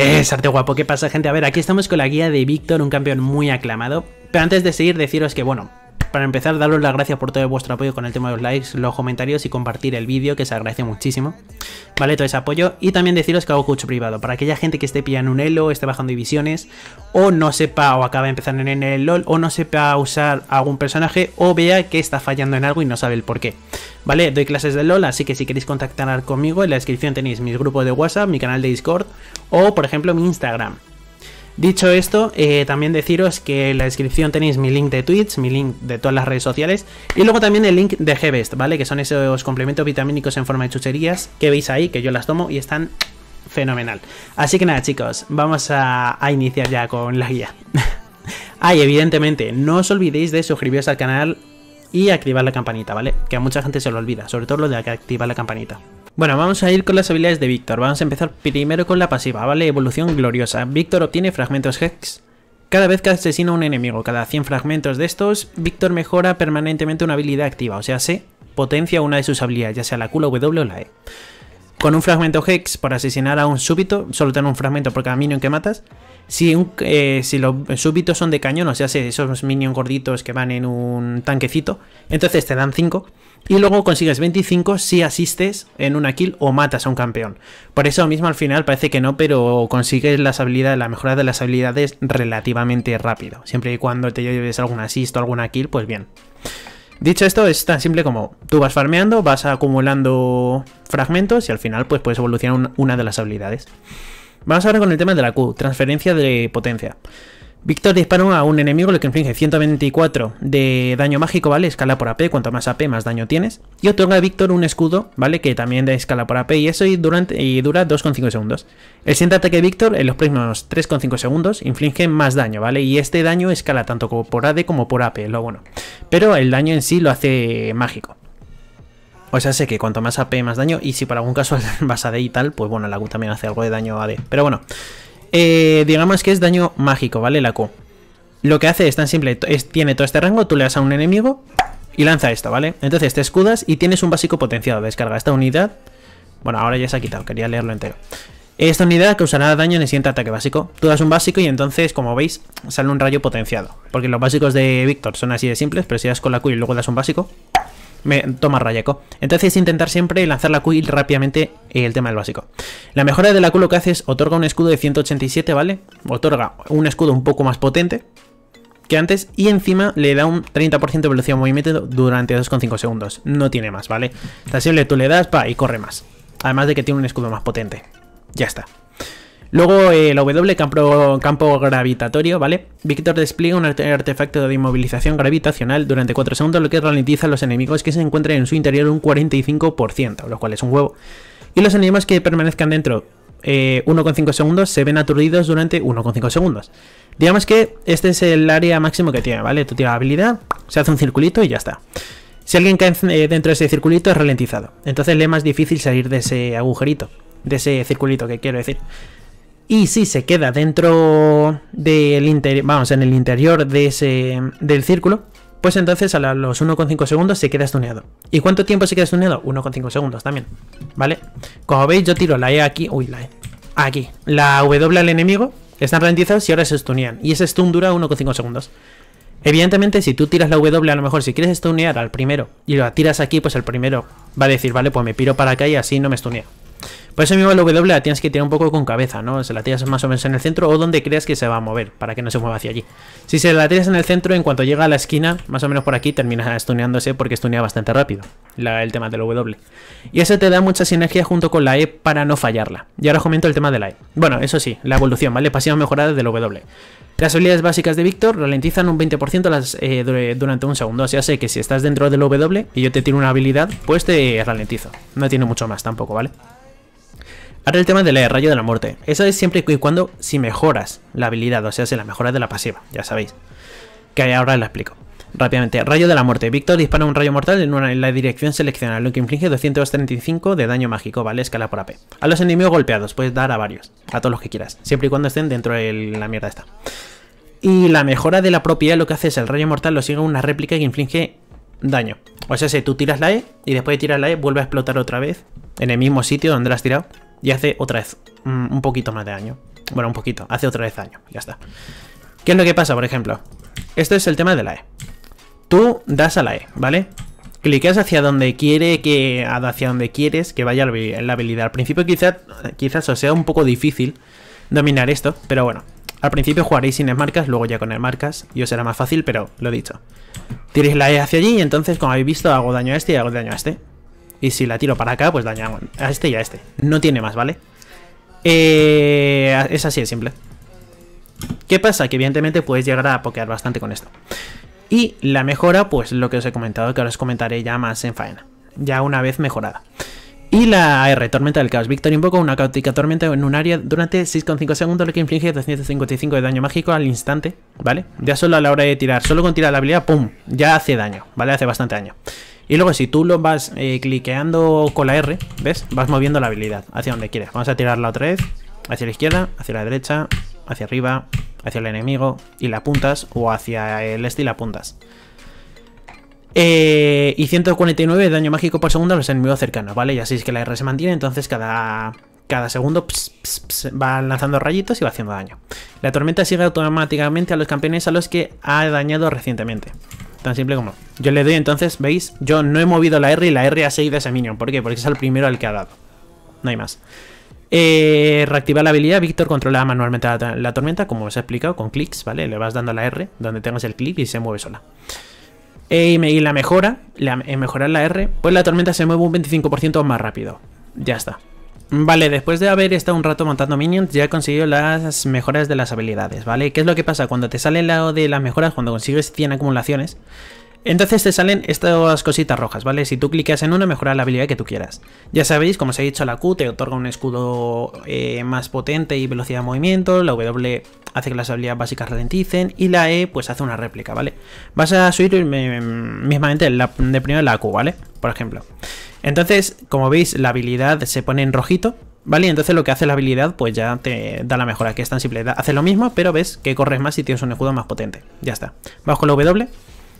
Es eh, arte guapo, ¿qué pasa gente? A ver, aquí estamos con la guía de Víctor, un campeón muy aclamado. Pero antes de seguir, deciros que, bueno, para empezar, daros las gracias por todo vuestro apoyo con el tema de los likes, los comentarios y compartir el vídeo, que se agradece muchísimo. Vale, todo ese apoyo. Y también deciros que hago coach privado, para aquella gente que esté pillando un elo, esté bajando divisiones, o no sepa, o acaba de empezar en el LOL, o no sepa usar algún personaje, o vea que está fallando en algo y no sabe el por qué. Vale, doy clases de LOL, así que si queréis contactar conmigo, en la descripción tenéis mis grupos de WhatsApp, mi canal de Discord, o por ejemplo mi Instagram. Dicho esto, eh, también deciros que en la descripción tenéis mi link de Twitch, mi link de todas las redes sociales y luego también el link de Hevest, ¿vale? Que son esos complementos vitamínicos en forma de chucherías que veis ahí, que yo las tomo y están fenomenal. Así que nada, chicos, vamos a, iniciar ya con la guía. ah, evidentemente, no os olvidéis de suscribiros al canal y activar la campanita, ¿vale? Que a mucha gente se lo olvida, sobre todo lo de activar la campanita. Bueno, vamos a ir con las habilidades de Víctor. Vamos a empezar primero con la pasiva, ¿vale? Evolución gloriosa. Víctor obtiene fragmentos Hex. Cada vez que asesina a un enemigo, cada 100 fragmentos de estos, Víctor mejora permanentemente una habilidad activa, o sea, se potencia una de sus habilidades, ya sea la Q, W o la E con un fragmento Hex para asesinar a un súbito, solo tener un fragmento por cada minion que matas. Si, eh, si los súbitos son de cañón, o sea, si esos minions gorditos que van en un tanquecito, entonces te dan 5. Y luego consigues 25 si asistes en una kill o matas a un campeón. Por eso mismo al final parece que no, pero consigues las habilidades, la mejora de las habilidades relativamente rápido. Siempre y cuando te lleves algún asisto, alguna kill, pues bien. Dicho esto, es tan simple como tú vas farmeando, vas acumulando fragmentos y al final pues puedes evolucionar una de las habilidades. Vamos ahora con el tema de la Q, transferencia de potencia. Víctor disparó a un enemigo lo que inflige 124 de daño mágico, ¿vale? Escala por AP, cuanto más AP más daño tienes. Y otorga a Víctor un escudo, ¿vale? Que también da escala por AP y eso y, dura 2,5 segundos. El siguiente ataque Víctor en los próximos 3,5 segundos inflige más daño, ¿vale? Y este daño escala tanto por AD como por AP, lo bueno. Pero el daño en sí lo hace mágico. O sea, sé que cuanto más AP más daño y si por algún caso vas a AD y tal, pues bueno, la Q también hace algo de daño AD. Pero bueno... Eh, digamos que es daño mágico, ¿vale? La Q. Lo que hace es tan simple, tiene todo este rango, tú le das a un enemigo y lanza esto, ¿vale? Entonces te escudas y tienes un básico potenciado, descarga esta unidad. Bueno, ahora ya se ha quitado, quería leerlo entero. Esta unidad causará daño en el siguiente ataque básico. Tú das un básico y entonces, como veis, sale un rayo potenciado. Porque los básicos de Víctor son así de simples, pero si das con la Q y luego das un básico, me toma Rayaco. Entonces intentar siempre lanzar la Q y rápidamente eh, el tema del básico. La mejora de la Q lo que hace es otorga un escudo de 187, ¿vale? Otorga un escudo un poco más potente que antes y encima le da un 30% de velocidad de movimiento durante 2,5 segundos. No tiene más, ¿vale? Está simple, tú le das, pa, y corre más. Además de que tiene un escudo más potente. Ya está. Luego el eh, W, campo, gravitatorio, ¿vale? Víctor despliega un artefacto de inmovilización gravitacional durante 4 segundos, lo que ralentiza a los enemigos que se encuentren en su interior un 45%, lo cual es un huevo. Y los enemigos que permanezcan dentro 1,5 eh, segundos se ven aturdidos durante 1,5 segundos. Digamos que este es el área máximo que tiene, ¿vale? Tú tienes la habilidad, se hace un circulito y ya está. Si alguien cae eh, dentro de ese circulito es ralentizado. Entonces le es más difícil salir de ese agujerito, de ese circulito que quiero decir. Y si se queda dentro del interior, vamos, en el interior de ese, del círculo, pues entonces a los 1,5 segundos se queda stuneado. ¿Y cuánto tiempo se queda stuneado? 1,5 segundos también, ¿vale? Como veis yo tiro la E aquí, uy, la E, aquí, la W al enemigo, están ralentizados y ahora se stunean. Y ese stun dura 1,5 segundos. Evidentemente, si tú tiras la W, a lo mejor si quieres stunear al primero y lo tiras aquí, pues el primero va a decir, vale, pues me piro para acá y así no me stunea. Por eso mismo la W la tienes que tirar un poco con cabeza, ¿no? Se la tiras más o menos en el centro o donde creas que se va a mover, para que no se mueva hacia allí. Si se la tiras en el centro, en cuanto llega a la esquina, más o menos por aquí, termina stuneándose porque stunea bastante rápido el tema del W. Y eso te da mucha sinergia junto con la E para no fallarla. Y ahora os comento el tema de la E. Bueno, eso sí, la evolución, ¿vale? Pasiva mejorada del W. Las habilidades básicas de Víctor ralentizan un 20% eh, durante un segundo. O sea, sé que si estás dentro del W y yo te tiro una habilidad, pues te ralentizo. No tiene mucho más tampoco, ¿vale? Ahora el tema del rayo de la muerte. Eso es siempre y cuando si mejoras la habilidad, o sea, si la mejora de la pasiva, ya sabéis. Que ahora la explico. Rápidamente, rayo de la muerte. Víctor dispara un rayo mortal en, una, en la dirección seleccionada, lo que inflige 235 de daño mágico, ¿vale? Escala por AP. A los enemigos golpeados, puedes dar a varios, a todos los que quieras, siempre y cuando estén dentro de la mierda esta. Y la mejora de la propiedad lo que hace es el rayo mortal lo sigue una réplica que inflige daño. O sea, si tú tiras la E y después de tirar la E vuelve a explotar otra vez en el mismo sitio donde la has tirado y hace otra vez mm, un poquito más de año. Bueno, un poquito. Hace otra vez año. Ya está. ¿Qué es lo que pasa, por ejemplo? Esto es el tema de la E. Tú das a la E, ¿vale? Clicas hacia donde quiere que. hacia donde quieres que vaya la habilidad. Al principio quizás quizás os sea un poco difícil dominar esto, pero bueno. Al principio jugaréis sin marcas, luego ya con el marcas y os será más fácil, pero lo dicho. Tiréis la E hacia allí y entonces, como habéis visto, hago daño a este y hago daño a este. Y si la tiro para acá, pues daña a este y a este. No tiene más, ¿vale? Eh, es así de simple. ¿Qué pasa? Que evidentemente puedes llegar a pokear bastante con esto. Y la mejora, pues lo que os he comentado, que ahora os comentaré ya más en faena. Ya una vez mejorada. Y la R, Tormenta del Caos. Victor invoca una caótica tormenta en un área durante 6,5 segundos, lo que inflige 255 de daño mágico al instante, ¿vale? Ya solo a la hora de tirar, solo con tirar la habilidad, ¡pum! Ya hace daño, ¿vale? Hace bastante daño. Y luego si tú lo vas eh, cliqueando con la R, ¿ves? Vas moviendo la habilidad hacia donde quieres Vamos a tirarla otra vez, hacia la izquierda, hacia la derecha, hacia arriba, hacia el enemigo y la apuntas o hacia el este y la apuntas. Eh, y 149 daño mágico por segundo a los enemigos cercanos, ¿vale? Y así es que la R se mantiene, entonces cada, cada segundo va lanzando rayitos y va haciendo daño. La tormenta sigue automáticamente a los campeones a los que ha dañado recientemente. Tan simple como... Yo le doy entonces, ¿veis? Yo no he movido la R y la R ha seguido ese minion. ¿Por qué? Porque es el primero al que ha dado. No hay más. Eh, reactivar la habilidad, Víctor controla manualmente la, tormenta, como os he explicado, con clics, ¿vale? Le vas dando la R, donde tengas el clic y se mueve sola. Eh, y la mejora, la, mejorar la R, pues la tormenta se mueve un 25% más rápido. Ya está. Vale, después de haber estado un rato montando minions, ya he conseguido las mejoras de las habilidades, ¿vale? ¿Qué es lo que pasa? Cuando te sale el lado de las mejoras, cuando consigues 100 acumulaciones, entonces te salen estas cositas rojas, ¿vale? Si tú clicas en una, mejora la habilidad que tú quieras. Ya sabéis, como os he dicho, la Q te otorga un escudo eh, más potente y velocidad de movimiento, la W hace que las habilidades básicas ralenticen y la E pues hace una réplica, ¿vale? Vas a subir eh, mismamente la, de primero la Q, ¿vale? Por ejemplo. Entonces, como veis, la habilidad se pone en rojito, ¿vale? entonces lo que hace la habilidad, pues ya te da la mejora, que es tan simple. Hace lo mismo, pero ves que corres más y tienes un escudo más potente. Ya está. Vamos con la W,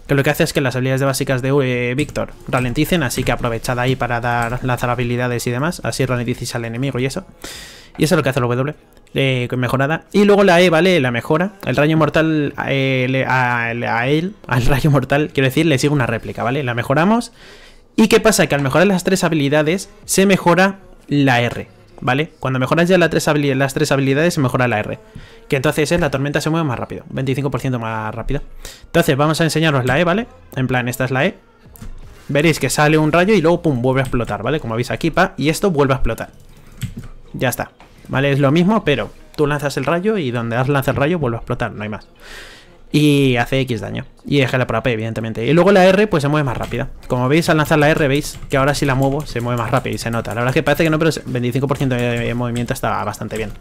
que lo que hace es que las habilidades básicas de eh, Víctor ralenticen, así que aprovechad ahí para dar lanzar habilidades y demás, así ralentizáis al enemigo y eso. Y eso es lo que hace la W. Eh, mejorada. Y luego la E, ¿vale? La mejora. El rayo mortal eh, a él, a, al rayo mortal, quiero decir, le sigue una réplica, ¿vale? La mejoramos ¿Y qué pasa? Que al mejorar las tres habilidades se mejora la R, ¿vale? Cuando mejoras ya las tres, habilidades se mejora la R. Que entonces es la tormenta se mueve más rápido, 25% más rápido. Entonces vamos a enseñaros la E, ¿vale? En plan, esta es la E. Veréis que sale un rayo y luego, pum, vuelve a explotar, ¿vale? Como veis aquí, pa, y esto vuelve a explotar. Ya está, ¿vale? Es lo mismo, pero tú lanzas el rayo y donde has lanzado el rayo vuelve a explotar, no hay más y hace X daño. Y deja la para P, evidentemente. Y luego la R, pues se mueve más rápida. Como veis, al lanzar la R, veis que ahora si la muevo, se mueve más rápido y se nota. La verdad es que parece que no, pero 25% de movimiento está bastante bien.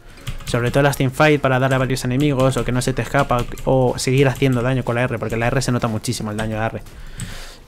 Sobre todo las Fight para darle a varios enemigos o que no se te escapa o seguir haciendo daño con la R, porque la R se nota muchísimo el daño de la R.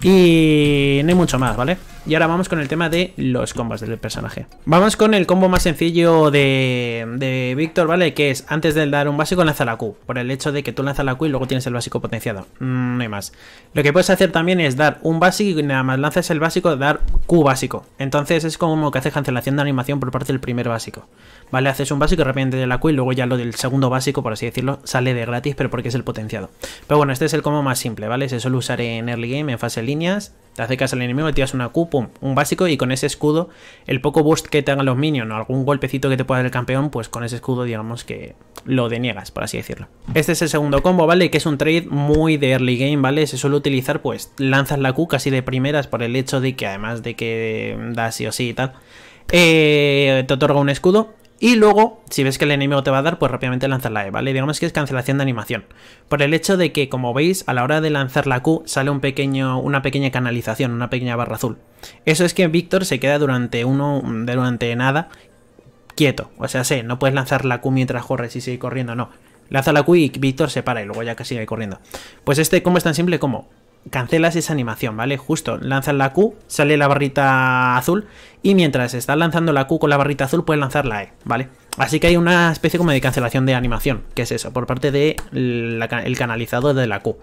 Y no hay mucho más, ¿vale? Y ahora vamos con el tema de los combos del personaje. Vamos con el combo más sencillo de, de Víctor, ¿vale? Que es antes de dar un básico lanza la Q. Por el hecho de que tú lanzas la Q y luego tienes el básico potenciado. Mm, no hay más. Lo que puedes hacer también es dar un básico y nada más lanzas el básico, dar Q básico. Entonces es como que hace cancelación de animación por parte del primer básico. ¿Vale? Haces un básico rápidamente de la Q y luego ya lo del segundo básico, por así decirlo, sale de gratis, pero porque es el potenciado. Pero bueno, este es el combo más simple, ¿vale? Se suele usar en early game, en fase líneas. Te acercas al enemigo, tiras una Q, un básico y con ese escudo, el poco boost que te hagan los minions o algún golpecito que te pueda dar el campeón, pues con ese escudo digamos que lo deniegas, por así decirlo. Este es el segundo combo, ¿vale? Que es un trade muy de early game, ¿vale? Se suele utilizar, pues lanzas la Q casi de primeras por el hecho de que además de que da sí o sí y tal, eh, te otorga un escudo y luego, si ves que el enemigo te va a dar, pues rápidamente lanzar la E, ¿vale? Digamos que es cancelación de animación. Por el hecho de que, como veis, a la hora de lanzar la Q sale un pequeño, una pequeña canalización, una pequeña barra azul. Eso es que Víctor se queda durante uno, durante nada, quieto. O sea, sé, no puedes lanzar la Q mientras corres y sigue corriendo, no. Lanza la Q y Víctor se para y luego ya casi sigue corriendo. Pues este cómo es tan simple como cancelas esa animación, ¿vale? Justo lanzas la Q, sale la barrita azul y mientras estás lanzando la Q con la barrita azul puedes lanzar la E, ¿vale? Así que hay una especie como de cancelación de animación, que es eso, por parte del el canalizador de la Q.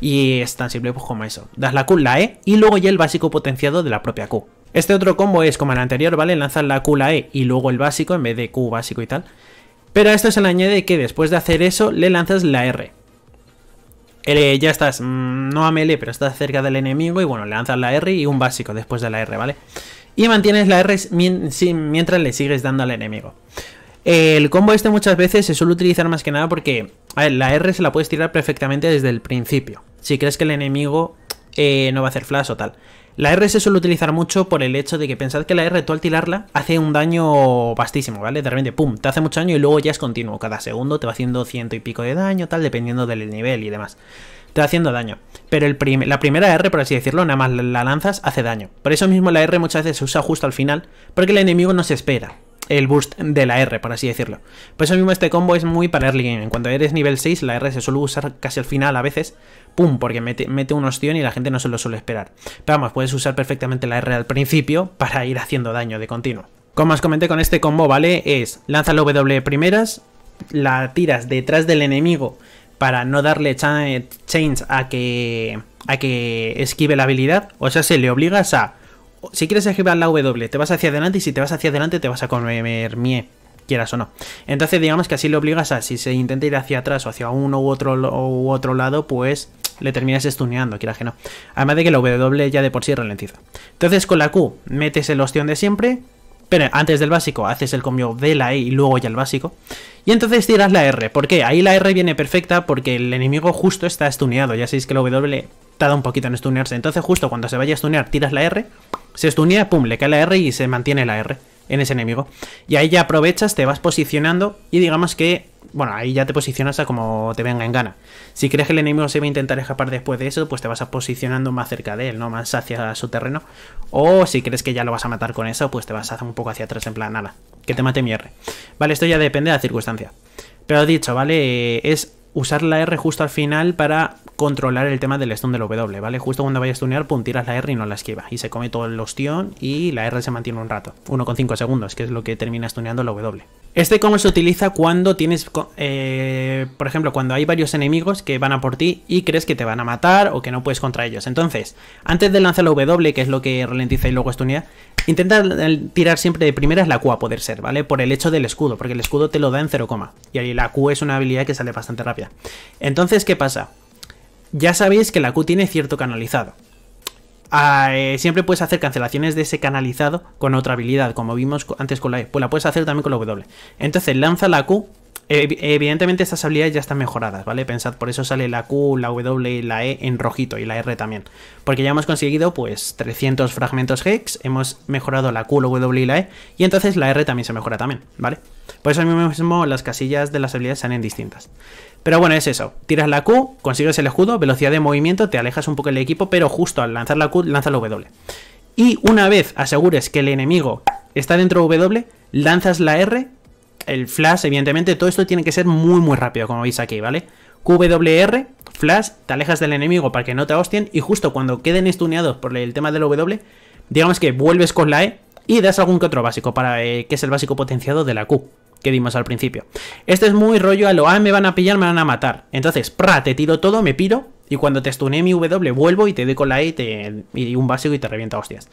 Y es tan simple pues, como eso. Das la Q, la E y luego ya el básico potenciado de la propia Q. Este otro combo es como el anterior, ¿vale? Lanzas la Q, la E y luego el básico en vez de Q básico y tal. Pero a esto se le añade que después de hacer eso le lanzas la R ya estás, mm, no a melee, pero estás cerca del enemigo y bueno, le lanzas la R y un básico después de la R, ¿vale? Y mantienes la R mientras le sigues dando al enemigo. El combo este muchas veces se suele utilizar más que nada porque la R se la puedes tirar perfectamente desde el principio. Si crees que el enemigo eh, no va a hacer flash o tal. La R se suele utilizar mucho por el hecho de que pensad que la R tú al tirarla hace un daño vastísimo, ¿vale? De repente, pum, te hace mucho daño y luego ya es continuo. Cada segundo te va haciendo ciento y pico de daño, tal, dependiendo del nivel y demás. Te va haciendo daño. Pero la primera R, por así decirlo, nada más la lanzas, hace daño. Por eso mismo la R muchas veces se usa justo al final, porque el enemigo no se espera el boost de la R, por así decirlo. Por eso mismo este combo es muy para early game. En cuanto eres nivel 6, la R se suele usar casi al final a veces, pum, porque mete, mete una y la gente no se lo suele esperar. Pero vamos, puedes usar perfectamente la R al principio para ir haciendo daño de continuo. Como os comenté con este combo, ¿vale? Es lanza la W primeras, la tiras detrás del enemigo para no darle eh, change a que, a que esquive la habilidad. O sea, se le obligas a si quieres esquivar la W, te vas hacia adelante y si te vas hacia adelante te vas a comer mie, quieras o no. Entonces digamos que así le obligas a, si se intenta ir hacia atrás o hacia uno u otro, u otro lado, pues le terminas estuneando, quieras que no. Además de que la W ya de por sí ralentiza. Entonces con la Q metes el ostión de siempre, pero antes del básico haces el cambio de la E y luego ya el básico. Y entonces tiras la R. ¿Por qué? Ahí la R viene perfecta porque el enemigo justo está estuneado. Ya sabéis que la W da un poquito en estunearse. Entonces justo cuando se vaya a estunear tiras la R se estunea, pum, le cae la R y se mantiene la R en ese enemigo. Y ahí ya aprovechas, te vas posicionando y digamos que, bueno, ahí ya te posicionas a como te venga en gana. Si crees que el enemigo se va a intentar escapar después de eso, pues te vas a posicionando más cerca de él, ¿no? Más hacia su terreno. O si crees que ya lo vas a matar con eso, pues te vas a hacer un poco hacia atrás en plan, nada, que te mate mi R. Vale, esto ya depende de la circunstancia. Pero dicho, ¿vale? Eh, es usar la R justo al final para controlar el tema del stun del W, ¿vale? Justo cuando vayas a stunear, pum, tiras la R y no la esquiva. Y se come todo el ostión y la R se mantiene un rato. 1,5 segundos, que es lo que termina stuneando la W. Este combo se utiliza cuando tienes, eh, por ejemplo, cuando hay varios enemigos que van a por ti y crees que te van a matar o que no puedes contra ellos. Entonces, antes de lanzar la W, que es lo que ralentiza y luego estunea, intenta tirar siempre de primeras la Q a poder ser, ¿vale? Por el hecho del escudo, porque el escudo te lo da en 0, y ahí la Q es una habilidad que sale bastante rápida. Entonces, ¿qué pasa? Ya sabéis que la Q tiene cierto canalizado. Ah, eh, siempre puedes hacer cancelaciones de ese canalizado con otra habilidad, como vimos antes con la E. Pues la puedes hacer también con la W. Entonces lanza la Q. Eh, evidentemente estas habilidades ya están mejoradas, ¿vale? Pensad, por eso sale la Q, la W y la E en rojito y la R también. Porque ya hemos conseguido pues 300 fragmentos Hex, hemos mejorado la Q, la W y la E, y entonces la R también se mejora también, ¿vale? Por eso mismo las casillas de las habilidades salen distintas. Pero bueno, es eso. Tiras la Q, consigues el escudo, velocidad de movimiento, te alejas un poco del equipo, pero justo al lanzar la Q, lanza la W. Y una vez asegures que el enemigo está dentro de W, lanzas la R, el flash, evidentemente, todo esto tiene que ser muy muy rápido, como veis aquí, ¿vale? QWR, flash, te alejas del enemigo para que no te hostien y justo cuando queden estuneados por el tema del W, digamos que vuelves con la E y das algún que otro básico, para eh, que es el básico potenciado de la Q que dimos al principio. Este es muy rollo a lo, A ah, me van a pillar, me van a matar. Entonces, pra, te tiro todo, me piro, y cuando te estuné mi W, vuelvo y te doy con la E y, un básico y te revienta hostias.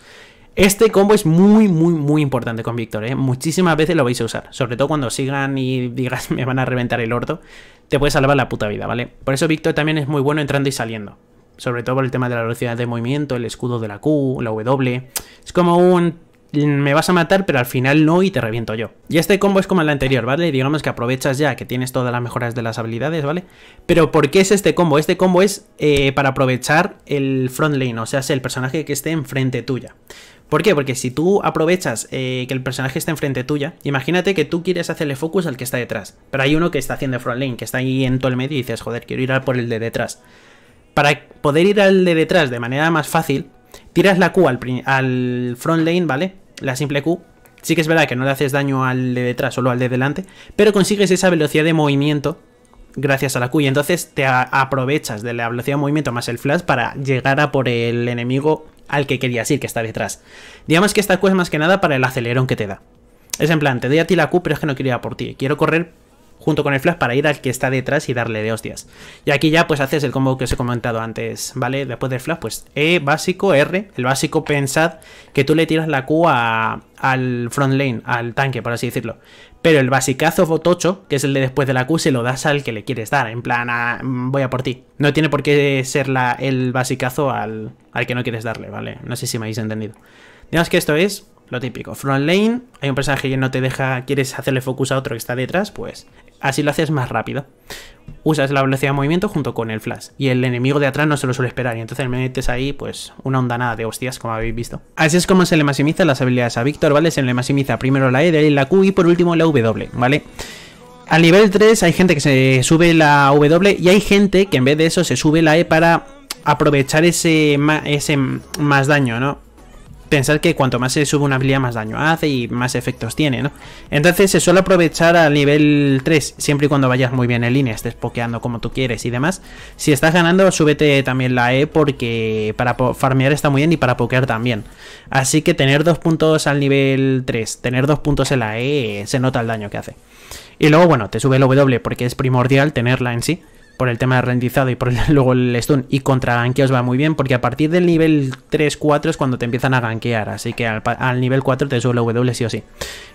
Este combo es muy, muy, muy importante con Víctor, ¿eh? Muchísimas veces lo vais a usar. Sobre todo cuando sigan y digas, me van a reventar el orto. Te puede salvar la puta vida, ¿vale? Por eso Víctor también es muy bueno entrando y saliendo. Sobre todo por el tema de la velocidad de movimiento, el escudo de la Q, la W. Es como un me vas a matar, pero al final no y te reviento yo. Y este combo es como el anterior, ¿vale? Digamos que aprovechas ya que tienes todas las mejoras de las habilidades, ¿vale? Pero ¿por qué es este combo? Este combo es eh, para aprovechar el front lane, o sea, el personaje que esté enfrente tuya. ¿Por qué? Porque si tú aprovechas eh, que el personaje esté enfrente tuya, imagínate que tú quieres hacerle focus al que está detrás, pero hay uno que está haciendo front lane, que está ahí en todo el medio y dices, joder, quiero ir a por el de detrás. Para poder ir al de detrás de manera más fácil, tiras la Q al, al front lane, ¿vale? la simple Q, sí que es verdad que no le haces daño al de detrás, solo al de delante, pero consigues esa velocidad de movimiento gracias a la Q y entonces te aprovechas de la velocidad de movimiento más el flash para llegar a por el enemigo al que querías ir, que está detrás. Digamos que esta Q es más que nada para el acelerón que te da. Es en plan, te doy a ti la Q, pero es que no quería ir a por ti. Quiero correr junto con el flash para ir al que está detrás y darle de hostias. Y aquí ya pues haces el combo que os he comentado antes, ¿vale? Después del flash pues E básico, R, el básico pensad que tú le tiras la Q al front lane, al tanque por así decirlo. Pero el basicazo botocho, que es el de después de la Q, se lo das al que le quieres dar, en plan ah, voy a por ti. No tiene por qué ser la, el basicazo al, al que no quieres darle, ¿vale? No sé si me habéis entendido. Digamos que esto es lo típico, front lane, hay un personaje que no te deja, quieres hacerle focus a otro que está detrás, pues así lo haces más rápido. Usas la velocidad de movimiento junto con el flash, y el enemigo de atrás no se lo suele esperar, y entonces metes ahí pues una ondanada de hostias, como habéis visto. Así es como se le maximiza las habilidades a Víctor, ¿vale? Se le maximiza primero la E, la Q y por último la W, ¿vale? Al nivel 3 hay gente que se sube la W y hay gente que en vez de eso se sube la E para aprovechar ese, ese más daño, ¿no? pensar que cuanto más se sube una habilidad, más daño hace y más efectos tiene, ¿no? Entonces se suele aprovechar al nivel 3, siempre y cuando vayas muy bien en línea, estés pokeando como tú quieres y demás. Si estás ganando, súbete también la E porque para farmear está muy bien y para pokear también. Así que tener dos puntos al nivel 3, tener dos puntos en la E, se nota el daño que hace. Y luego, bueno, te sube el W porque es primordial tenerla en sí por el tema de ralentizado y por luego el stun. Y contra ganqueos va muy bien, porque a partir del nivel 3-4 es cuando te empiezan a ganquear. Así que al, nivel 4 te sube W sí o sí.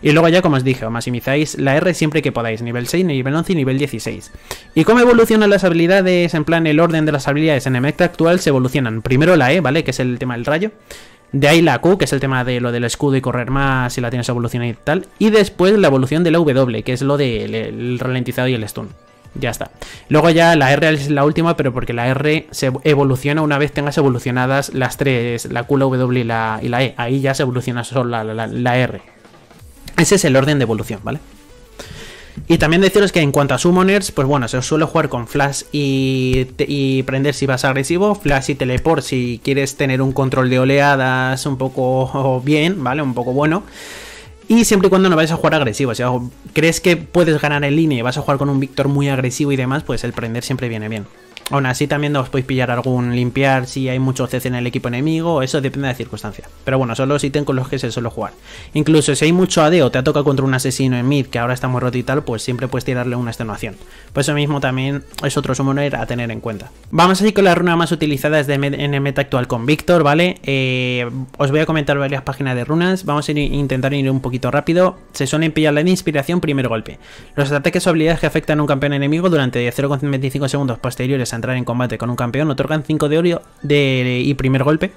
Y luego ya, como os dije, maximizáis la R siempre que podáis. Nivel 6, nivel 11 y nivel 16. ¿Y cómo evolucionan las habilidades? En plan, el orden de las habilidades en meta actual se evolucionan. Primero la E, ¿vale? Que es el tema del rayo. De ahí la Q, que es el tema de lo del escudo y correr más, si la tienes evolucionada y tal. Y después la evolución de la W, que es lo del ralentizado y el stun. Ya está. Luego ya la R es la última, pero porque la R se evoluciona una vez tengas evolucionadas las tres, la Q, la W y la, E. Ahí ya se evoluciona solo la, R. Ese es el orden de evolución, ¿vale? Y también deciros que en cuanto a summoners, pues bueno, se suele jugar con flash y, y prender si vas agresivo, flash y teleport si quieres tener un control de oleadas un poco bien, ¿vale? Un poco bueno. Y siempre y cuando no vayas a jugar agresivo, si sea, crees que puedes ganar en línea y vas a jugar con un Víctor muy agresivo y demás, pues el prender siempre viene bien. Aún así también os podéis pillar algún limpiar si hay mucho CC en el equipo enemigo, eso depende de la circunstancia. Pero bueno, solo si tengo con los que se suele jugar. Incluso si hay mucho AD o te ha tocado contra un asesino en mid que ahora está muy roto y tal, pues siempre puedes tirarle una extenuación. Por pues eso mismo también es otro summoner a tener en cuenta. Vamos así con las runas más utilizadas de en el meta actual con Víctor, ¿vale? Eh, os voy a comentar varias páginas de runas, vamos a intentar ir un poquito rápido. Se suelen pillar la de inspiración primer golpe. Los ataques o habilidades que afectan a un campeón enemigo durante 0,25 segundos posteriores a entrar en combate con un campeón otorgan 5 de oro de, y primer golpe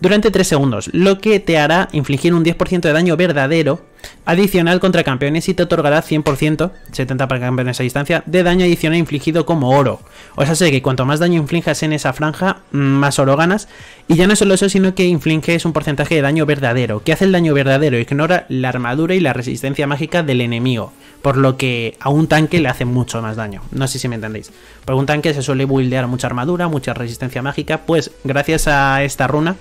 durante 3 segundos, lo que te hará infligir un 10% de daño verdadero adicional contra campeones y te otorgará 100%, 70 para campeones a distancia, de daño adicional infligido como oro. O sea, sé que cuanto más daño inflijas en esa franja, mm, más oro ganas. Y ya no solo eso, sino que infliges un porcentaje de daño verdadero. ¿Qué hace el daño verdadero? Ignora la armadura y la resistencia mágica del enemigo. Por lo que a un tanque le hace mucho más daño. No sé si me entendéis. Por un tanque se suele buildear mucha armadura, mucha resistencia mágica. Pues gracias a esta runa,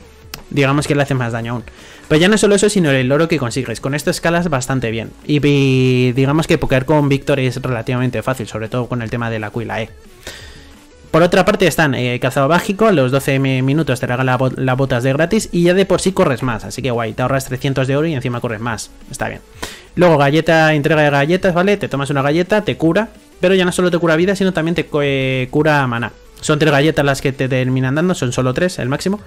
digamos que le hace más daño aún. Pero ya no solo eso, sino el oro que consigues. Con esto escalas bastante bien. Y, digamos que pokear con Víctor es relativamente fácil, sobre todo con el tema de la cuila E. Por otra parte están eh, Cazado mágico a los 12 minutos te regala las botas de gratis y ya de por sí corres más, así que guay, te ahorras 300 de oro y encima corres más, está bien. Luego galleta, entrega de galletas, ¿vale? Te tomas una galleta, te cura, pero ya no solo te cura vida, sino también te eh, cura maná. Son tres galletas las que te terminan dando, son solo tres, el máximo.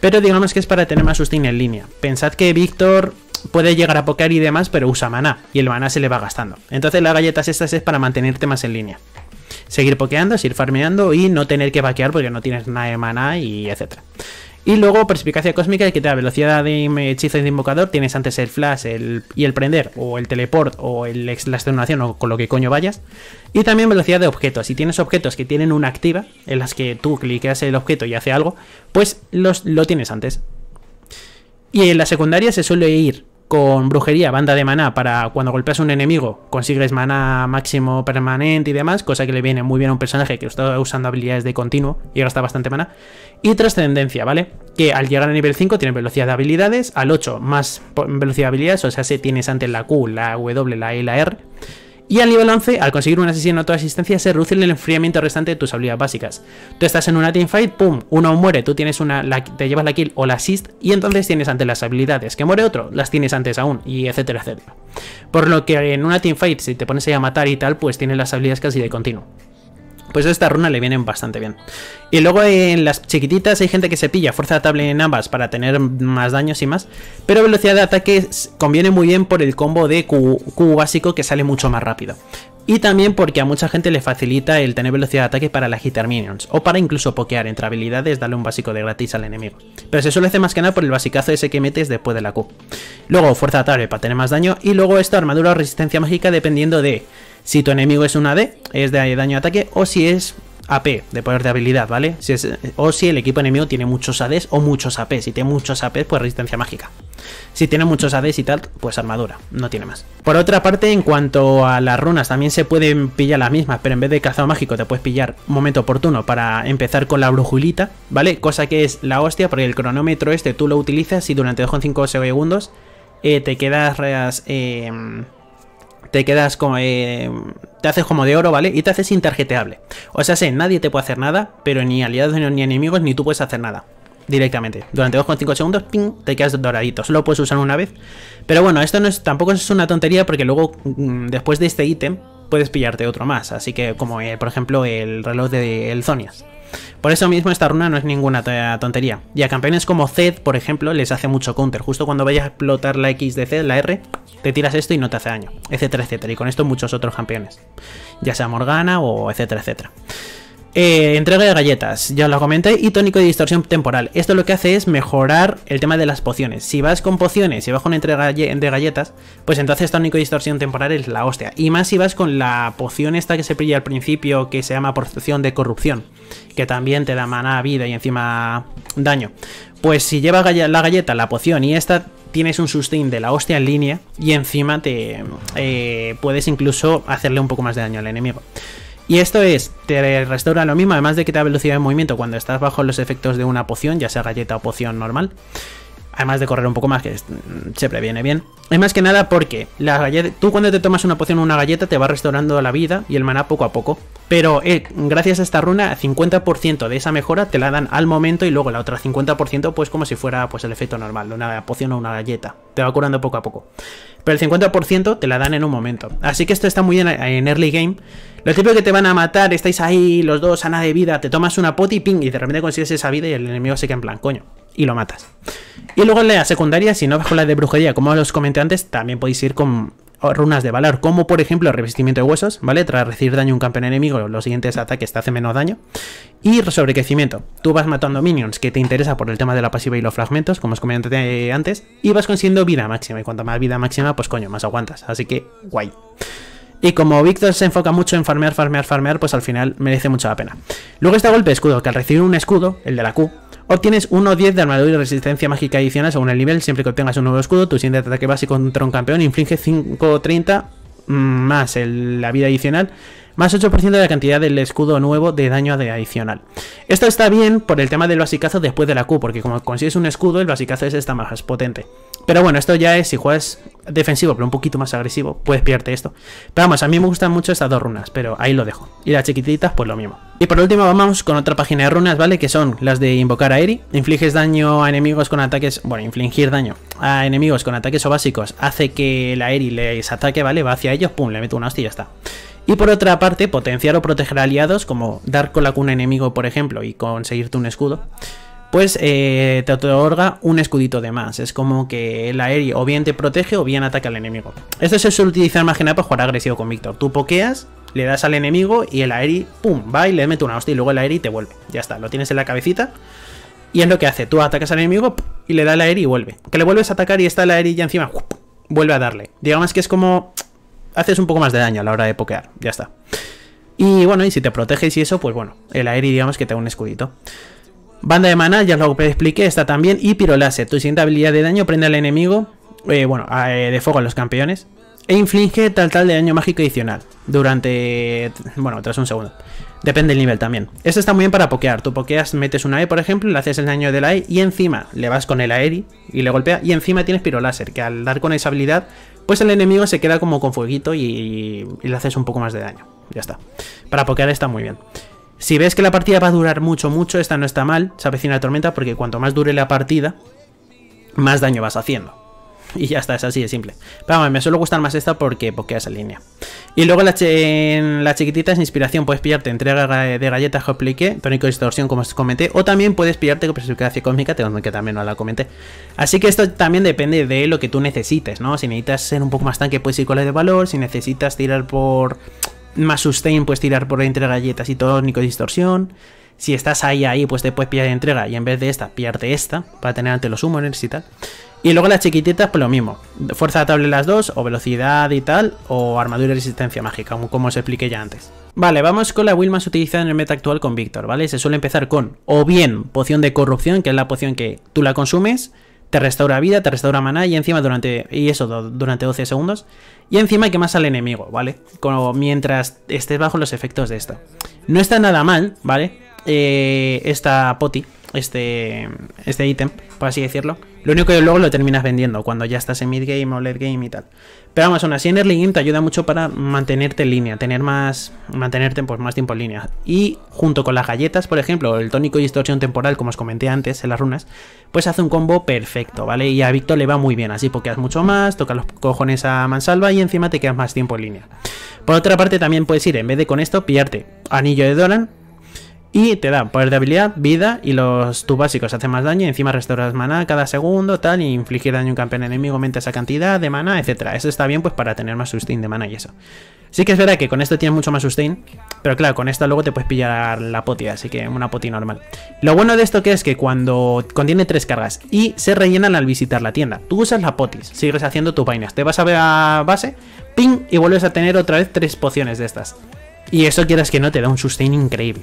Pero digamos que es para tener más sustain en línea. Pensad que Víctor puede llegar a pokear y demás, pero usa maná. Y el maná se le va gastando. Entonces las galletas estas es para mantenerte más en línea. Seguir pokeando, seguir farmeando y no tener que vaquear porque no tienes nada de maná y etcétera. Y luego perspicacia cósmica que te da velocidad de hechizo y de invocador. Tienes antes el flash y el prender, o el teleport, o el, la extenuación, o con lo que coño vayas. Y también velocidad de objetos. Si tienes objetos que tienen una activa, en las que tú cliqueas el objeto y hace algo, pues los, lo tienes antes. Y en la secundaria se suele ir con brujería, banda de maná, para cuando golpeas a un enemigo consigues maná máximo permanente y demás, cosa que le viene muy bien a un personaje que está usando habilidades de continuo y gasta bastante maná. Y trascendencia, ¿vale? Que al llegar a nivel 5 tiene velocidad de habilidades, al 8 más velocidad de habilidades, o sea, si tienes antes la Q, la W, la E, la R. Y al nivel 11, al conseguir una asesino o toda asistencia, se reduce el enfriamiento restante de tus habilidades básicas. Tú estás en una teamfight, pum, uno muere, tú tienes una, te llevas la kill o la assist, y entonces tienes antes las habilidades que muere otro, las tienes antes aún, y etcétera, etcétera. Por lo que en una teamfight, si te pones ahí a matar y tal, pues tienes las habilidades casi de continuo. Pues esta runa le vienen bastante bien. Y luego en las chiquititas hay gente que se pilla fuerza de tabla en ambas para tener más daños y más. Pero velocidad de ataque conviene muy bien por el combo de Q, básico que sale mucho más rápido. Y también porque a mucha gente le facilita el tener velocidad de ataque para la agitar minions, o para incluso pokear entre habilidades, darle un básico de gratis al enemigo. Pero se suele hacer más que nada por el basicazo ese que metes después de la Q. Luego fuerza de ataque para tener más daño, y luego esta armadura o resistencia mágica dependiendo de si tu enemigo es una AD, es de daño de ataque, o si es AP, de poder de habilidad, ¿vale? o si el equipo enemigo tiene muchos ADs o muchos APs Si tiene muchos AP, pues resistencia mágica. Si tiene muchos ADs y tal, pues armadura, no tiene más. Por otra parte, en cuanto a las runas, también se pueden pillar las mismas, pero en vez de cazado mágico te puedes pillar momento oportuno para empezar con la brujulita, ¿vale? Cosa que es la hostia, porque el cronómetro este tú lo utilizas y durante 2,5 segundos eh, te quedas... Eh, te quedas como... Eh, te haces como de oro, ¿vale? Y te haces intargeteable O sea, sé, nadie te puede hacer nada, pero ni aliados ni enemigos ni tú puedes hacer nada. Directamente. Durante 2,5 segundos, ping, te quedas doradito. Solo puedes usar una vez. Pero bueno, esto no es, tampoco es una tontería porque luego, mm, después de este ítem, puedes pillarte otro más. Así que, como eh, por ejemplo el reloj de, Zonias. Por eso mismo esta runa no es ninguna tontería. Y a campeones como Zed, por ejemplo, les hace mucho counter. Justo cuando vayas a explotar la X de Zed, la R, te tiras esto y no te hace daño, etcétera, etcétera. Y con esto muchos otros campeones. Ya sea Morgana o etcétera, etcétera. Eh, entrega de galletas, ya lo comenté, y tónico de distorsión temporal. Esto lo que hace es mejorar el tema de las pociones. Si vas con pociones y si vas con entrega de galletas, pues entonces tónico de distorsión temporal es la hostia. Y más si vas con la poción esta que se pilla al principio, que se llama poción de corrupción, que también te da maná, vida y encima daño. Pues si lleva la galleta, la poción y esta tienes un sustain de la hostia en línea y encima te eh, puedes incluso hacerle un poco más de daño al enemigo. Y esto es, te restaura lo mismo, además de que te da velocidad de movimiento cuando estás bajo los efectos de una poción, ya sea galleta o poción normal. Además de correr un poco más, que mm, se previene bien. Es más que nada porque la galleta, tú cuando te tomas una poción o una galleta te va restaurando la vida y el maná poco a poco. Pero eh, gracias a esta runa, 50% de esa mejora te la dan al momento y luego la otra 50% pues como si fuera pues el efecto normal, una poción o una galleta. Te va curando poco a poco. Pero el 50% te la dan en un momento. Así que esto está muy bien en early game. Lo típico que te van a matar, estáis ahí, los dos, nada de vida, te tomas una poti ping, y de repente consigues esa vida y el enemigo se queda en plan, coño, y lo matas. Y luego en la secundaria, si no vas la de brujería, como os comenté antes, también podéis ir con runas de valor, como por ejemplo el revestimiento de huesos, ¿vale? Tras recibir daño un campeón enemigo, los siguientes ataques te hacen menos daño. Y crecimiento, Tú vas matando minions que te interesa por el tema de la pasiva y los fragmentos, como os comenté antes, y vas consiguiendo vida máxima. Y cuanto más vida máxima, pues coño, más aguantas. Así que, guay. Y como Víctor se enfoca mucho en farmear, farmear, farmear, pues al final merece mucho la pena. Luego está golpe de escudo, que al recibir un escudo, el de la Q, obtienes 1 10 de armadura y resistencia mágica adicional según el nivel. Siempre que obtengas un nuevo escudo, tu siguiente ataque básico contra un campeón inflige 5 30 mm, más la vida adicional más 8% de la cantidad del escudo nuevo de daño adicional. Esto está bien por el tema del basicazo después de la Q, porque como consigues un escudo, el basicazo es esta más potente. Pero bueno, esto ya es, si juegas defensivo, pero un poquito más agresivo, puedes pillarte esto. Pero vamos, a mí me gustan mucho estas dos runas, pero ahí lo dejo. Y las chiquititas, pues lo mismo. Y por último vamos con otra página de runas, ¿vale? Que son las de invocar a Eri. Infliges daño a enemigos con ataques... Bueno, infligir daño a enemigos con ataques o básicos hace que la Eri les ataque, ¿vale? Va hacia ellos, pum, le meto una hostia y ya está. Y por otra parte, potenciar o proteger aliados, como dar con la cuna enemigo, por ejemplo, y conseguirte un escudo, pues eh, te otorga un escudito de más. Es como que el aeri o bien te protege o bien ataca al enemigo. Esto se suele utilizar más que para jugar agresivo con Víctor. Tú pokeas, le das al enemigo y el aeri pum, va y le mete una hostia y luego el aeri te vuelve. Ya está, lo tienes en la cabecita. Y es lo que hace, tú atacas al enemigo y le da el aire y vuelve. Que le vuelves a atacar y está el aeri ya encima, vuelve a darle. Digamos que es como haces un poco más de daño a la hora de pokear, ya está. Y bueno, y si te proteges y eso, pues bueno, el aire digamos que te da un escudito. Banda de mana, ya lo expliqué, está también. Y pirolaser. tu siguiente habilidad de daño prende al enemigo, eh, bueno, eh, de fuego a los campeones. E inflige tal tal de daño mágico adicional durante, bueno, tras un segundo. Depende del nivel también. Esto está muy bien para pokear. Tú pokeas, metes una E, por ejemplo, le haces el daño del E y encima le vas con el Aeri y le golpea. Y encima tienes Piroláser, que al dar con esa habilidad pues el enemigo se queda como con fueguito y, le haces un poco más de daño. Ya está. Para pokear está muy bien. Si ves que la partida va a durar mucho, mucho, esta no está mal, se avecina la tormenta, porque cuanto más dure la partida, más daño vas haciendo. Y ya está, es así de simple. Pero bueno, me suele gustar más esta porque esa línea. Y luego la, en la chiquitita es inspiración. Puedes pillarte entrega de galletas, hoplique, tónico distorsión, como os comenté. O también puedes pillarte con perspicacia cósmica, que también no la comenté. Así que esto también depende de lo que tú necesites, ¿no? Si necesitas ser un poco más tanque, puedes ir con la de valor. Si necesitas tirar por más sustain, puedes tirar por entre galletas y tónico de distorsión. Si estás ahí, ahí, pues te puedes pillar entrega y en vez de esta, pillarte esta para tener ante los humores y tal. Y luego las chiquititas, pues lo mismo. Fuerza de las dos, o velocidad y tal, o armadura y resistencia mágica, como os expliqué ya antes. Vale, vamos con la will más utilizada en el meta actual con Víctor, ¿vale? Se suele empezar con, o bien, poción de corrupción, que es la poción que tú la consumes, te restaura vida, te restaura maná y encima durante, y eso durante 12 segundos, y encima hay que más al enemigo, ¿vale? Como mientras estés bajo los efectos de esto No está nada mal, ¿vale? Eh, esta poti, este, este ítem, por así decirlo. Lo único que luego lo terminas vendiendo cuando ya estás en mid-game o late-game y tal. Pero vamos, una así en early game te ayuda mucho para mantenerte en línea, tener más, mantenerte pues, más tiempo en línea. Y junto con las galletas, por ejemplo, el tónico y distorsión temporal, como os comenté antes en las runas, pues hace un combo perfecto, ¿vale? Y a Víctor le va muy bien, así pokeas mucho más, tocas los cojones a mansalva y encima te quedas más tiempo en línea. Por otra parte, también puedes ir, en vez de con esto, pillarte anillo de Doran, y te da poder de habilidad, vida y los tu básicos hacen más daño. Y encima restauras maná cada segundo, tal. Y infligir daño a un campeón enemigo aumenta esa cantidad de maná, etc. Eso está bien, pues para tener más sustain de maná y eso. Sí que es verdad que con esto tienes mucho más sustain. Pero claro, con esto luego te puedes pillar la poti, así que una poti normal. Lo bueno de esto que es que cuando contiene tres cargas y se rellenan al visitar la tienda, tú usas la potis, sigues haciendo tus vainas, te vas a ver a base, ping, y vuelves a tener otra vez tres pociones de estas. Y eso quieras que no, te da un sustain increíble.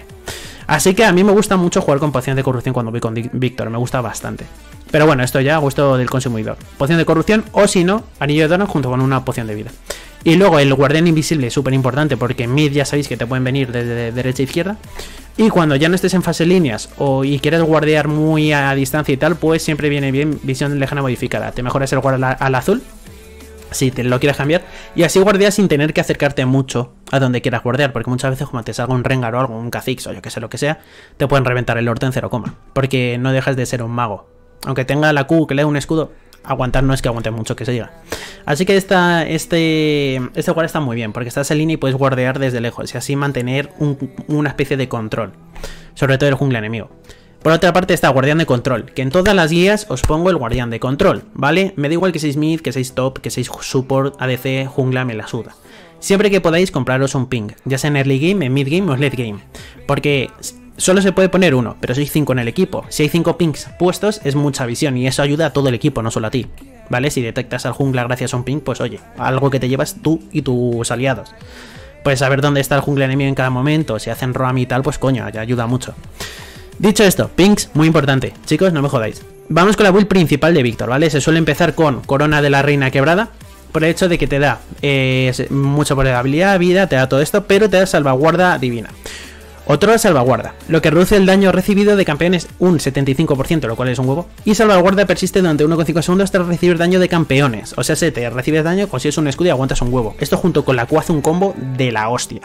Así que a mí me gusta mucho jugar con poción de corrupción cuando voy con Víctor, me gusta bastante. Pero bueno, esto ya a gusto del consumidor. Poción de corrupción o si no, anillo de dono junto con una poción de vida. Y luego el guardián invisible, es súper importante porque mid ya sabéis que te pueden venir desde derecha a izquierda. Y cuando ya no estés en fase líneas o y quieres guardear muy a distancia y tal, pues siempre viene bien visión lejana modificada. Te mejoras el guard al azul si te lo quieres cambiar. Y así guardeas sin tener que acercarte mucho a donde quieras guardear, porque muchas veces como te salga un Rengar o algo, un Kha'Zix o yo que sé lo que sea, te pueden reventar el orden en 0, porque no dejas de ser un mago. Aunque tenga la Q que le dé un escudo, aguantar no es que aguante mucho que se diga. Así que esta, este, este está muy bien, porque estás en línea y puedes guardear desde lejos, y así mantener una especie de control, sobre todo el jungle enemigo. Por otra parte está guardián de control, que en todas las guías os pongo el guardián de control, ¿vale? Me da igual que seis mid, que seáis top, que seis support, ADC, jungla, me la suda. Siempre que podáis compraros un ping, ya sea en early game, en mid game o en late game. Porque solo se puede poner uno, pero sois cinco en el equipo. Si hay cinco pings puestos, es mucha visión y eso ayuda a todo el equipo, no solo a ti. ¿Vale? Si detectas al jungla gracias a un ping, pues oye, algo que te llevas tú y tus aliados. Pues saber dónde está el jungla enemigo en cada momento, si hacen roam y tal, pues coño, ya ayuda mucho. Dicho esto, pinks, muy importante. Chicos, no me jodáis. Vamos con la build principal de Víctor, ¿vale? Se suele empezar con Corona de la Reina Quebrada, por el hecho de que te da eh, mucha vulnerabilidad, vida, te da todo esto, pero te da salvaguarda divina. Otro salvaguarda, lo que reduce el daño recibido de campeones un 75%, lo cual es un huevo. Y salvaguarda persiste durante 1,5 segundos hasta recibir daño de campeones. O sea, si te recibes daño, consigues un escudo y aguantas un huevo. Esto junto con la hace un combo de la hostia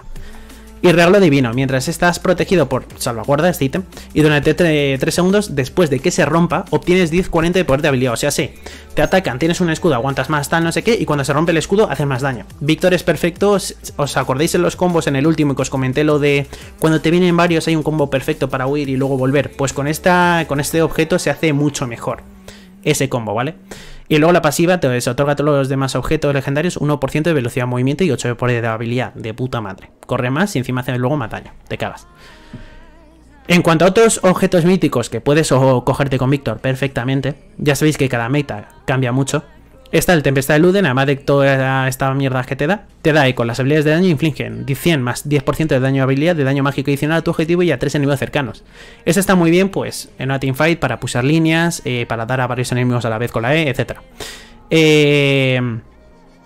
y regalo divino. Mientras estás protegido por salvaguarda, este item, y durante 3 segundos después de que se rompa, obtienes 10, 40 de poder de habilidad. O sea, sí, te atacan, tienes un escudo, aguantas más, tal, no sé qué, y cuando se rompe el escudo, haces más daño. Víctor es perfecto, os acordáis en los combos en el último que os comenté lo de cuando te vienen varios hay un combo perfecto para huir y luego volver. Pues con, esta, con este objeto se hace mucho mejor ese combo, ¿vale? Y luego la pasiva te otorga a todos los demás objetos legendarios 1% de velocidad de movimiento y 8% de habilidad. De puta madre. Corre más y encima hace luego más Te cagas. En cuanto a otros objetos míticos que puedes o cogerte con Víctor perfectamente, ya sabéis que cada meta cambia mucho. Está el Tempestad de Luden, además de toda esta mierda que te da, te da y con Las habilidades de daño infligen 100 más 10% de daño de habilidad, de daño mágico adicional a tu objetivo y a 3 enemigos cercanos. Eso está muy bien, pues, en una teamfight para pulsar líneas, eh, para dar a varios enemigos a la vez con la E, etc. Eh,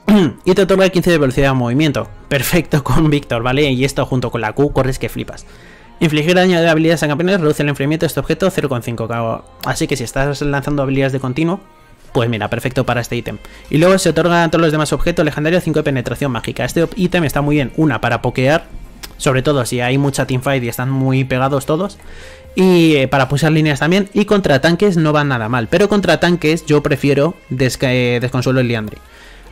y te otorga 15 de velocidad de movimiento. Perfecto con Víctor, ¿vale? Y esto junto con la Q corres que flipas. Infligir daño de habilidades en campeones reduce el enfriamiento de este objeto 0,5. Así que si estás lanzando habilidades de continuo, pues mira, perfecto para este ítem. Y luego se otorgan a todos los demás objetos legendarios 5 de penetración mágica. Este ítem está muy bien, una para pokear, sobre todo si hay mucha teamfight y están muy pegados todos. Y eh, para pulsar líneas también. Y contra tanques no van nada mal. Pero contra tanques yo prefiero eh, Desconsuelo el A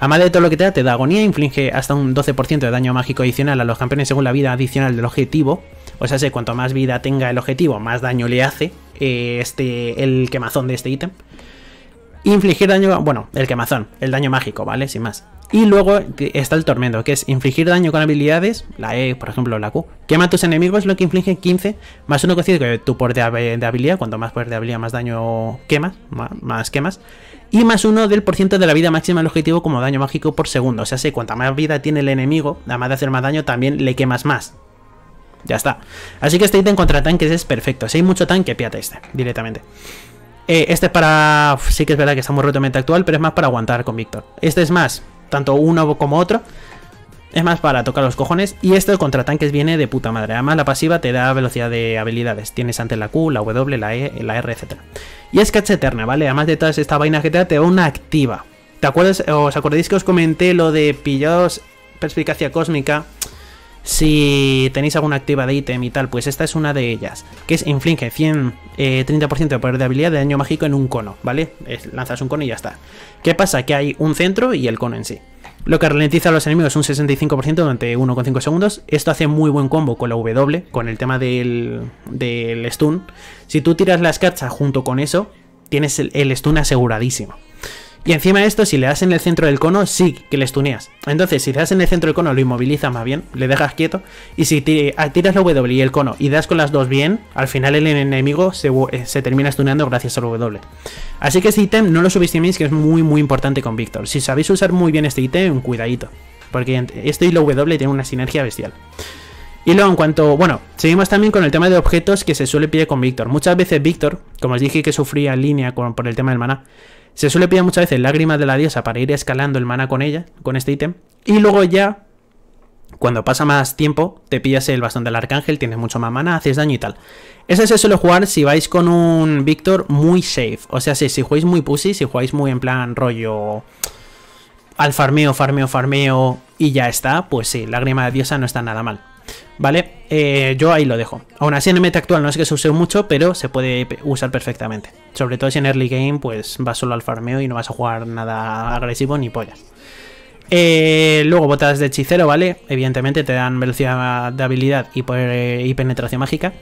Además de todo lo que te da, te da agonía, inflige hasta un 12% de daño mágico adicional a los campeones según la vida adicional del objetivo. O sea, sé, cuanto más vida tenga el objetivo, más daño le hace eh, este, el quemazón de este ítem infligir daño, bueno, el quemazón, el daño mágico, ¿vale? Sin más. Y luego está el tormento, que es infligir daño con habilidades, la E, por ejemplo, la Q. Quema tus enemigos, lo que inflige 15, más uno tu poder de, habilidad, cuanto más poder de habilidad, más daño quemas, más, quemas. Y más uno del por de la vida máxima del objetivo como daño mágico por segundo. O sea, si cuanta más vida tiene el enemigo, además de hacer más daño, también le quemas más. Ya está. Así que este ítem contra tanques es perfecto. Si hay mucho tanque, piate este, directamente. Eh, este es para... Sí que es verdad que está muy rotamente actual, pero es más para aguantar con Víctor. Este es más, tanto uno como otro. Es más para tocar los cojones. Y este contra tanques viene de puta madre. Además, la pasiva te da velocidad de habilidades. Tienes antes la Q, la W, la E, la R, etc. Y es Catch Eterna, ¿vale? Además de todas estas vaina que te da, te da una activa. ¿Te acuerdas? ¿Os acordáis que os comenté lo de pillados perspicacia cósmica? Si tenéis alguna activa de ítem y tal, pues esta es una de ellas, que es inflige 130% eh, de poder de habilidad de daño mágico en un cono, ¿vale? lanzas un cono y ya está. ¿Qué pasa? Que hay un centro y el cono en sí. Lo que ralentiza a los enemigos un 65% durante 1,5 segundos. Esto hace muy buen combo con la W, con el tema del, del stun. Si tú tiras la escarcha junto con eso, tienes el stun aseguradísimo. Y encima de esto, si le das en el centro del cono, sí que le stuneas. Entonces, si le das en el centro del cono, lo inmoviliza más bien, le dejas quieto. Y si ah, tiras la W y el cono y das con las dos bien, al final el enemigo eh, se, termina estuneando gracias al W. Así que este ítem no lo subestiméis, que es muy muy importante con Víctor. Si sabéis usar muy bien este ítem, cuidadito. Porque este y la W tienen una sinergia bestial. Y luego en cuanto, bueno, seguimos también con el tema de objetos que se suele pedir con Víctor. Muchas veces Víctor, como os dije que sufría línea con, por el tema del maná, se suele pillar muchas veces lágrimas de la diosa para ir escalando el mana con ella, con este ítem. Y luego ya, cuando pasa más tiempo, te pillas el bastón del arcángel, tienes mucho más mana, haces daño y tal. Ese se suele jugar si vais con un Víctor muy safe. O sea, si jugáis muy pussy, si jugáis muy en plan rollo al farmeo, farmeo, farmeo y ya está, pues sí, lágrima de diosa no está nada mal. ¿Vale? Eh, yo ahí lo dejo. Aún así en el meta actual no es que se use mucho, pero se puede usar perfectamente. Sobre todo si en early game pues vas solo al farmeo y no vas a jugar nada agresivo ni pollas. Eh, luego botas de hechicero, ¿vale? Evidentemente te dan velocidad de habilidad y, eh, y penetración mágica.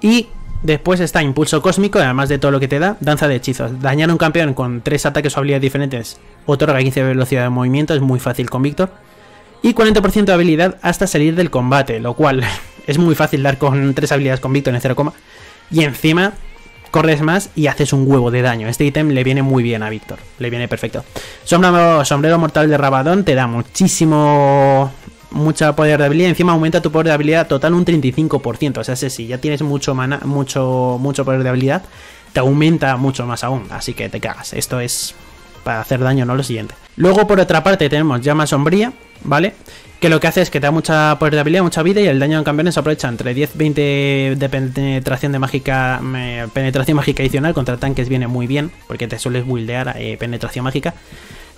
Y Después está Impulso Cósmico, además de todo lo que te da, Danza de Hechizos. Dañar a un campeón con tres ataques o habilidades diferentes otorga 15 velocidad de movimiento, es muy fácil con Víctor y 40% de habilidad hasta salir del combate, lo cual es muy fácil dar con tres habilidades con Víctor en el 0, y encima corres más y haces un huevo de daño. Este ítem le viene muy bien a Víctor, le viene perfecto. Sombrero, sombrero mortal de Rabadón te da muchísimo mucha poder de habilidad, encima aumenta tu poder de habilidad total un 35%, o sea, si sí, ya tienes mucho mana, mucho mucho poder de habilidad, te aumenta mucho más aún, así que te cagas. Esto es para hacer daño, no lo siguiente. Luego por otra parte tenemos llama sombría ¿vale? Que lo que hace es que te da mucha poder de habilidad, mucha vida y el daño en campeones se aprovecha entre 10-20 de penetración de mágica, mm, eh, penetración mágica adicional. Contra tanques viene muy bien, porque te sueles buildear eh, penetración mágica.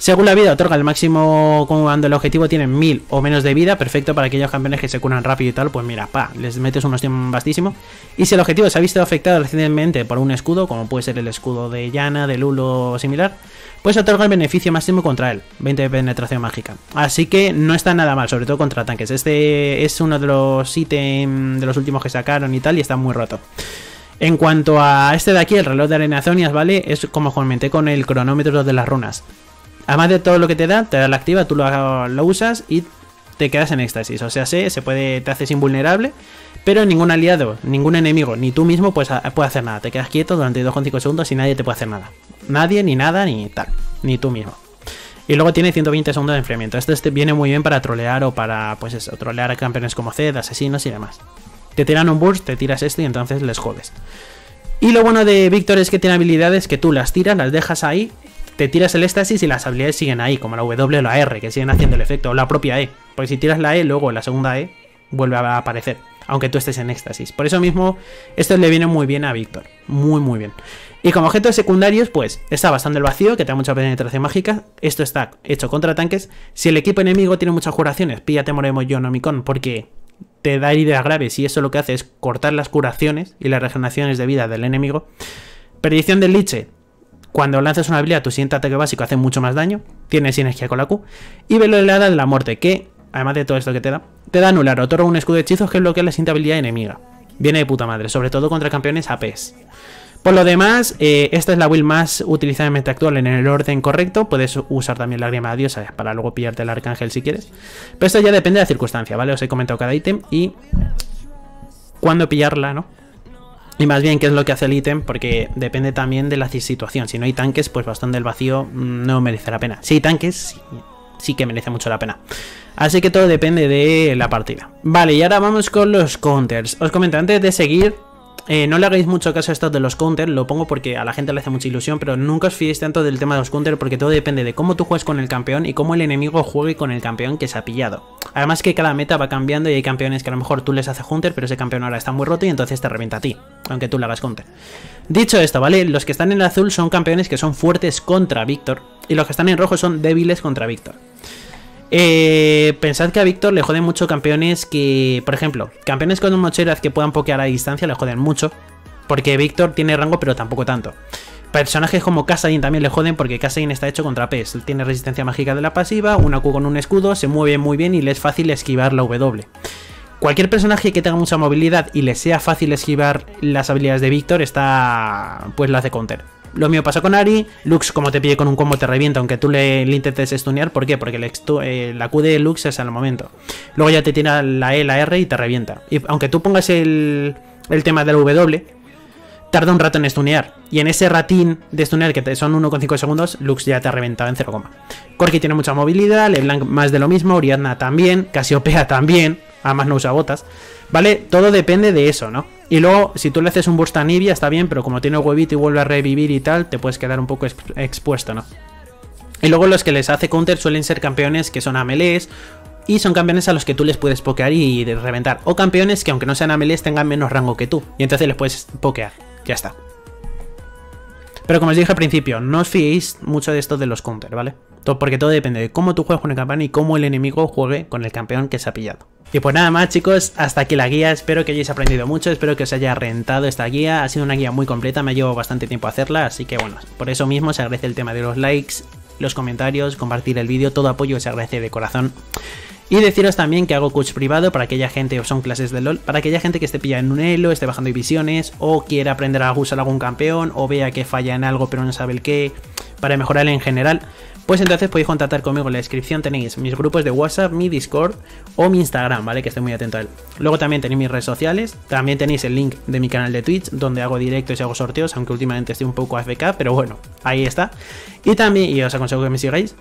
Según la vida, otorga el máximo cuando el objetivo tiene mil o menos de vida. Perfecto para aquellos campeones que se curan rápido y tal. Pues mira, pa, les metes un tiempos vastísimo. Y si el objetivo se ha visto afectado recientemente por un escudo, como puede ser el escudo de Yana, de Lulo o similar, pues otorga el beneficio máximo contra él, 20 de penetración mágica. Así que no está nada mal, sobre todo contra tanques. Este es uno de los ítems de los últimos que sacaron y tal, y está muy roto. En cuanto a este de aquí, el reloj de arena zonias, ¿vale? Es como comenté con el cronómetro de las runas. Además de todo lo que te da, te da la activa, tú lo, usas y te quedas en éxtasis. O sea, se, se puede, te haces invulnerable, pero ningún aliado, ningún enemigo, ni tú mismo pues, puede hacer nada. Te quedas quieto durante 2,5 segundos y nadie te puede hacer nada. Nadie, ni nada, ni tal. Ni tú mismo. Y luego tiene 120 segundos de enfriamiento. Esto este viene muy bien para trolear o para, pues trolear a campeones como Zed, asesinos y demás. Te tiran un burst, te tiras esto y entonces les jodes. Y lo bueno de Víctor es que tiene habilidades que tú las tiras, las dejas ahí te tiras el éxtasis y las habilidades siguen ahí, como la W o la R, que siguen haciendo el efecto, o la propia E. Porque si tiras la E, luego la segunda E vuelve a aparecer, aunque tú estés en éxtasis. Por eso mismo, esto le viene muy bien a Víctor. Muy, muy bien. Y como objetos secundarios, pues está bastante el vacío, que te da mucha penetración mágica. Esto está hecho contra tanques. Si el equipo enemigo tiene muchas curaciones, píllate Moremo con, porque te da heridas graves y eso lo que hace es cortar las curaciones y las regeneraciones de vida del enemigo. Perdición del liche, cuando lanzas una habilidad, tu siguiente ataque básico hace mucho más daño, tiene sinergia con la Q. Y velo de la Muerte, que, además de todo esto que te da, te da anular, otorga un escudo de hechizos que bloquea la siguiente habilidad enemiga. Viene de puta madre, sobre todo contra campeones APs. Por lo demás, eh, esta es la build más utilizada en actual en el orden correcto. Puedes usar también la grima de diosa para luego pillarte el arcángel si quieres. Pero esto ya depende de la circunstancia, ¿vale? Os he comentado cada ítem y cuándo pillarla, ¿no? Y más bien, ¿qué es lo que hace el ítem? Porque depende también de la situación. Si no hay tanques, pues bastante del vacío mm, no merece la pena. Si hay tanques, sí, sí que merece mucho la pena. Así que todo depende de la partida. Vale, y ahora vamos con los counters. Os comento, antes de seguir, eh, no le hagáis mucho caso a esto de los counter, lo pongo porque a la gente le hace mucha ilusión, pero nunca os fiéis tanto del tema de los counter porque todo depende de cómo tú juegas con el campeón y cómo el enemigo juegue con el campeón que se ha pillado. Además que cada meta va cambiando y hay campeones que a lo mejor tú les haces counter, pero ese campeón ahora está muy roto y entonces te revienta a ti, aunque tú le hagas counter. Dicho esto, ¿vale? Los que están en azul son campeones que son fuertes contra Víctor y los que están en rojo son débiles contra Víctor. Eh, pensad que a Victor le joden mucho campeones que, por ejemplo, campeones con un mocheras que puedan pokear a distancia le joden mucho. Porque Victor tiene rango, pero tampoco tanto. Personajes como Kasadin también le joden porque Kasadin está hecho contra PES. Tiene resistencia mágica de la pasiva, una Q con un escudo, se mueve muy bien y le es fácil esquivar la W. Cualquier personaje que tenga mucha movilidad y le sea fácil esquivar las habilidades de Victor está... pues la hace counter. Lo mío pasa con Ari. Lux, como te pide con un combo, te revienta, aunque tú le, intentes stunear. ¿Por qué? Porque eh, la Q de Lux es al momento. Luego ya te tira la E, la R y te revienta. Y aunque tú pongas el, el tema del W, tarda un rato en stunear. Y en ese ratín de stunear, que son 1,5 segundos, Lux ya te ha reventado en 0, Corki tiene mucha movilidad, LeBlanc más de lo mismo, Orianna también, Casiopea también, además no usa botas. ¿Vale? Todo depende de eso, ¿no? Y luego, si tú le haces un burst a Nibia, está bien, pero como tiene huevito y vuelve a revivir y tal, te puedes quedar un poco expuesto, ¿no? Y luego los que les hace counter suelen ser campeones que son a y son campeones a los que tú les puedes pokear y reventar. O campeones que aunque no sean a tengan menos rango que tú. Y entonces les puedes pokear. Ya está. Pero como os dije al principio, no os fiéis mucho de esto de los counter, ¿vale? Todo, porque todo depende de cómo tú juegas con el campeón y cómo el enemigo juegue con el campeón que se ha pillado. Y pues nada más chicos, hasta aquí la guía, espero que hayáis aprendido mucho, espero que os haya rentado esta guía, ha sido una guía muy completa, me llevo bastante tiempo hacerla, así que bueno, por eso mismo se agradece el tema de los likes, los comentarios, compartir el vídeo, todo apoyo se agradece de corazón. Y deciros también que hago coach privado para aquella gente, o son clases de LOL, para aquella gente que esté pillando en un elo, esté bajando divisiones, o quiera aprender a usar algún campeón, o vea que falla en algo pero no sabe el qué, para mejorar en general. Pues entonces podéis contactar conmigo en la descripción, tenéis mis grupos de WhatsApp, mi Discord o mi Instagram, ¿vale? Que estoy muy atento a él. Luego también tenéis mis redes sociales, también tenéis el link de mi canal de Twitch, donde hago directos y hago sorteos, aunque últimamente estoy un poco AFK, pero bueno, ahí está. Y también, y os aconsejo que me sigáis,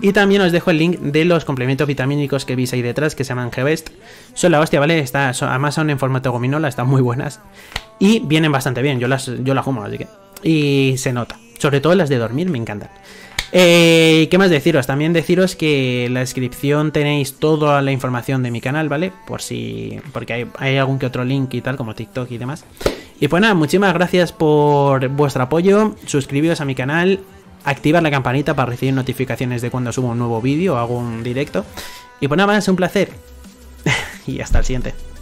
y también os dejo el link de los complementos vitamínicos que veis ahí detrás, que se llaman g Son la hostia, ¿vale? Está, además son en formato gominola, están muy buenas. Y vienen bastante bien, yo las, yo las humo, así que... Y se nota. Sobre todo las de dormir, me encantan. Eh, ¿Qué más deciros? También deciros que en la descripción tenéis toda la información de mi canal, ¿vale? Por si... Porque hay, hay algún que otro link y tal, como TikTok y demás. Y pues nada, muchísimas gracias por vuestro apoyo. Suscribiros a mi canal, activar la campanita para recibir notificaciones de cuando subo un nuevo vídeo o hago un directo. Y pues nada más, un placer. y hasta el siguiente.